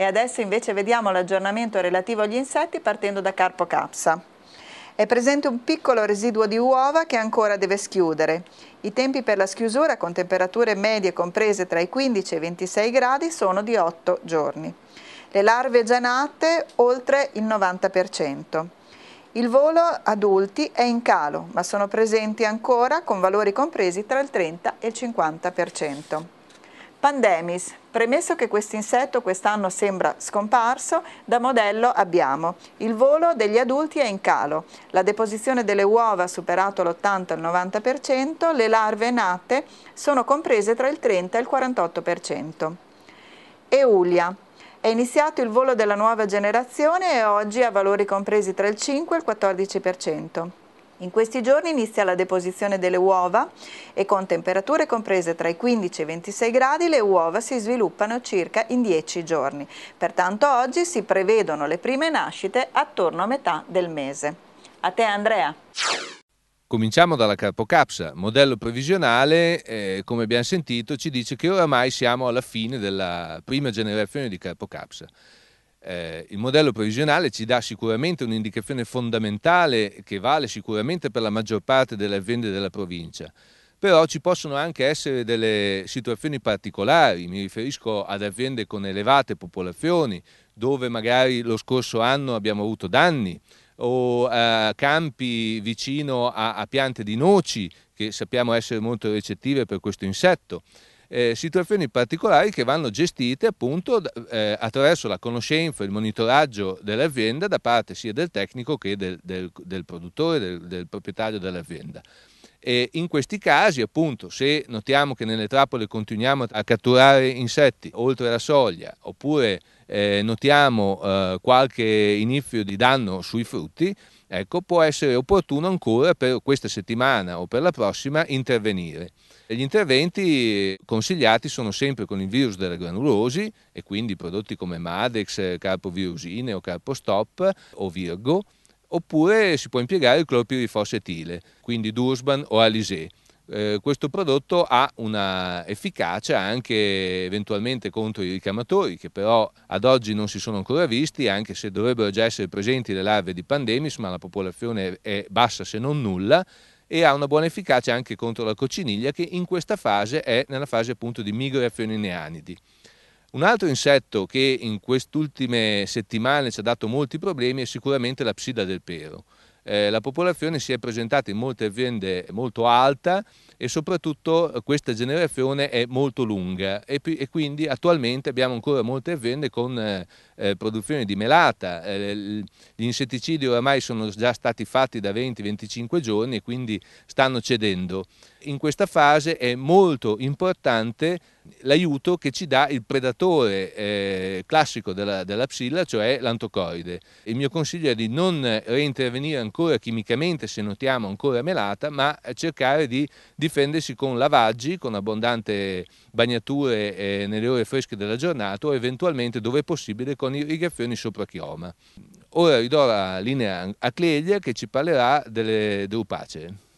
E adesso invece vediamo l'aggiornamento relativo agli insetti partendo da Carpo Capsa. È presente un piccolo residuo di uova che ancora deve schiudere. I tempi per la schiusura con temperature medie comprese tra i 15 e i 26 gradi sono di 8 giorni. Le larve già nate oltre il 90%. Il volo adulti è in calo, ma sono presenti ancora con valori compresi tra il 30 e il 50%. Pandemis. Premesso che questo insetto quest'anno sembra scomparso, da modello abbiamo il volo degli adulti è in calo, la deposizione delle uova ha superato l'80-90%, le larve nate sono comprese tra il 30 e il 48%. Eulia. È iniziato il volo della nuova generazione e oggi ha valori compresi tra il 5 e il 14%. In questi giorni inizia la deposizione delle uova e con temperature comprese tra i 15 e i 26 gradi le uova si sviluppano circa in 10 giorni. Pertanto oggi si prevedono le prime nascite attorno a metà del mese. A te Andrea. Cominciamo dalla carpocapsa, modello previsionale, eh, come abbiamo sentito, ci dice che oramai siamo alla fine della prima generazione di carpocapsa. Eh, il modello previsionale ci dà sicuramente un'indicazione fondamentale che vale sicuramente per la maggior parte delle aziende della provincia, però ci possono anche essere delle situazioni particolari, mi riferisco ad aziende con elevate popolazioni, dove magari lo scorso anno abbiamo avuto danni, o eh, campi vicino a, a piante di noci che sappiamo essere molto recettive per questo insetto eh, situazioni particolari che vanno gestite appunto eh, attraverso la conoscenza, e il monitoraggio dell'azienda da parte sia del tecnico che del, del, del produttore, del, del proprietario dell'azienda. E in questi casi, appunto, se notiamo che nelle trappole continuiamo a catturare insetti oltre la soglia oppure eh, notiamo eh, qualche inizio di danno sui frutti, ecco, può essere opportuno ancora per questa settimana o per la prossima intervenire. Gli interventi consigliati sono sempre con il virus della granulosi e quindi prodotti come Madex, carpovirusine o carpostop o Virgo, oppure si può impiegare il clopirifos quindi Dursban o Alisée. Eh, questo prodotto ha una efficacia anche eventualmente contro i ricamatori che però ad oggi non si sono ancora visti anche se dovrebbero già essere presenti le larve di pandemis ma la popolazione è bassa se non nulla e ha una buona efficacia anche contro la cocciniglia che in questa fase è nella fase appunto di migrazione neanidi. Un altro insetto che in queste ultime settimane ci ha dato molti problemi è sicuramente la psida del pero eh, la popolazione si è presentata in molte aziende molto alta e soprattutto questa generazione è molto lunga e, e quindi attualmente abbiamo ancora molte aziende con eh, eh produzione di melata. Eh, gli insetticidi oramai sono già stati fatti da 20-25 giorni e quindi stanno cedendo. In questa fase è molto importante l'aiuto che ci dà il predatore eh, classico della, della, psilla, cioè l'antocoide. Il mio consiglio è di non reintervenire ancora chimicamente se notiamo ancora melata, ma cercare di difendersi con lavaggi, con abbondante bagnature eh, nelle ore fresche della giornata o eventualmente, dove possibile, con irrigazioni sopra chioma. Ora ridò la linea a Cleglia che ci parlerà delle drupacee.